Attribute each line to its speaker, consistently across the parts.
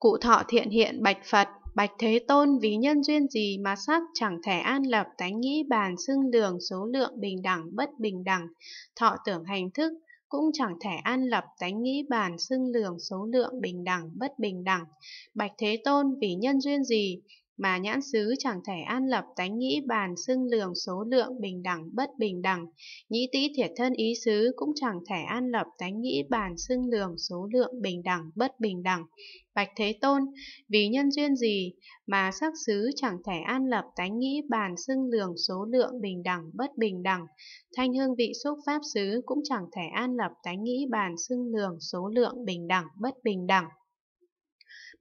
Speaker 1: Cụ thọ thiện hiện bạch Phật, bạch Thế Tôn vì nhân duyên gì mà sắc chẳng thể an lập tánh nghĩ bàn xưng đường số lượng bình đẳng bất bình đẳng, thọ tưởng hành thức cũng chẳng thể an lập tánh nghĩ bàn xưng lường số lượng bình đẳng bất bình đẳng. Bạch Thế Tôn vì nhân duyên gì mà nhãn xứ chẳng thể an lập tánh nghĩ bàn xưng lường số lượng bình đẳng bất bình đẳng, nhĩ tý thiệt thân ý xứ cũng chẳng thể an lập tánh nghĩ bàn xưng lường số lượng bình đẳng bất bình đẳng. Bạch Thế Tôn, vì nhân duyên gì mà sắc xứ chẳng thể an lập tánh nghĩ bàn xưng lường số lượng bình đẳng bất bình đẳng, thanh hương vị xúc pháp xứ cũng chẳng thể an lập tánh nghĩ bàn xưng lường số lượng bình đẳng bất bình đẳng.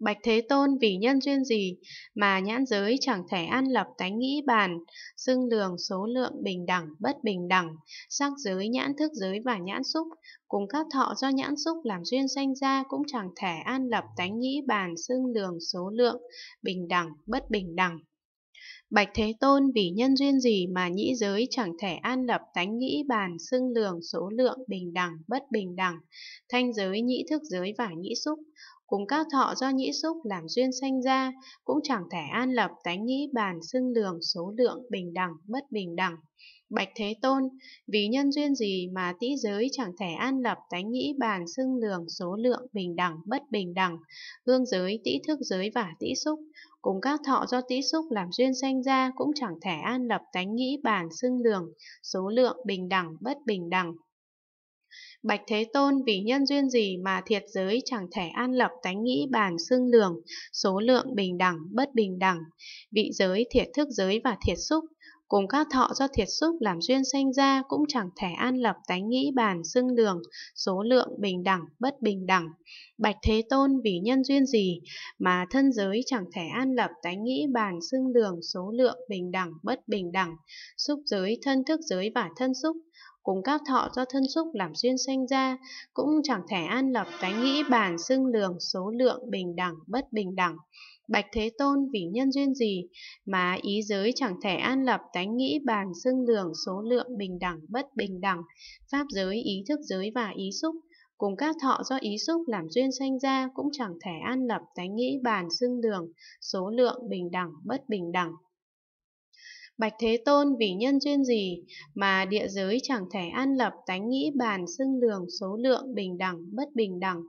Speaker 1: Bạch Thế Tôn vì nhân duyên gì mà nhãn giới chẳng thể an lập tánh nghĩ bàn, xưng lường số lượng bình đẳng, bất bình đẳng, sắc giới, nhãn thức giới và nhãn xúc, cùng các thọ do nhãn xúc làm duyên sanh ra cũng chẳng thể an lập tánh nghĩ bàn, xưng lường số lượng bình đẳng, bất bình đẳng. Bạch Thế Tôn vì nhân duyên gì mà nhĩ giới chẳng thể an lập tánh nghĩ bàn xưng lường số lượng bình đẳng bất bình đẳng, thanh giới nhĩ thức giới và nhĩ xúc, cùng các thọ do nhĩ xúc làm duyên sanh ra, cũng chẳng thể an lập tánh nghĩ bàn xưng lường số lượng bình đẳng bất bình đẳng. Bạch Thế Tôn, vì nhân duyên gì mà tĩ giới chẳng thể an lập tánh nghĩ bàn xưng lường số lượng bình đẳng bất bình đẳng, hương giới, tĩ thức giới và tĩ xúc, cùng các thọ do tĩ xúc làm duyên sanh ra cũng chẳng thể an lập tánh nghĩ bàn xưng lường số lượng bình đẳng bất bình đẳng. Bạch Thế Tôn vì nhân duyên gì mà thiệt giới chẳng thể an lập tánh nghĩ bàn xương lường, số lượng bình đẳng, bất bình đẳng, vị giới, thiệt thức giới và thiệt xúc, cùng các thọ do thiệt xúc làm duyên sanh ra cũng chẳng thể an lập tánh nghĩ bàn xưng đường, số lượng bình đẳng, bất bình đẳng. Bạch Thế Tôn vì nhân duyên gì mà thân giới chẳng thể an lập tánh nghĩ bàn xưng đường, số lượng bình đẳng, bất bình đẳng, xúc giới, thân thức giới và thân xúc cùng các thọ do thân xúc làm duyên sanh ra, cũng chẳng thể an lập cái nghĩ bàn xưng lường số lượng bình đẳng bất bình đẳng. Bạch Thế Tôn vì nhân duyên gì mà ý giới chẳng thể an lập tánh nghĩ bàn xưng lường số lượng bình đẳng bất bình đẳng, pháp giới, ý thức giới và ý xúc, cùng các thọ do ý xúc làm duyên sanh ra cũng chẳng thể an lập tánh nghĩ bàn xưng lường số lượng bình đẳng bất bình đẳng. Bạch Thế Tôn vì nhân duyên gì mà địa giới chẳng thể an lập tánh nghĩ bàn xưng lường số lượng bình đẳng bất bình đẳng,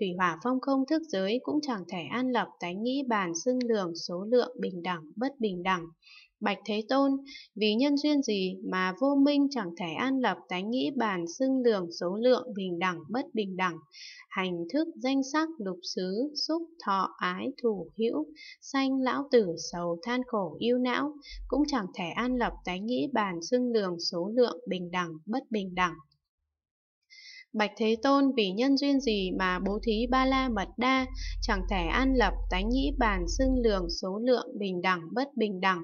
Speaker 1: thủy hỏa phong không thức giới cũng chẳng thể an lập tánh nghĩ bàn xưng lường số lượng bình đẳng bất bình đẳng, Bạch Thế Tôn, vì nhân duyên gì mà vô minh chẳng thể an lập tánh nghĩ bàn xưng lường số lượng bình đẳng bất bình đẳng, hành thức danh sắc lục xứ, xúc thọ ái thủ hữu, sanh lão tử sầu than khổ yêu não, cũng chẳng thể an lập tánh nghĩ bàn xưng lường số lượng bình đẳng bất bình đẳng, Bạch Thế Tôn vì nhân duyên gì mà bố thí ba la mật đa, chẳng thể an lập tánh nhĩ bàn xưng lường số lượng bình đẳng bất bình đẳng,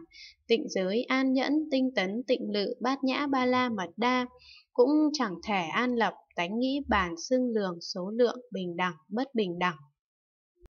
Speaker 1: tịnh giới an nhẫn tinh tấn tịnh lự bát nhã ba la mật đa, cũng chẳng thể an lập tánh nghĩ bàn xưng lường số lượng bình đẳng bất bình đẳng.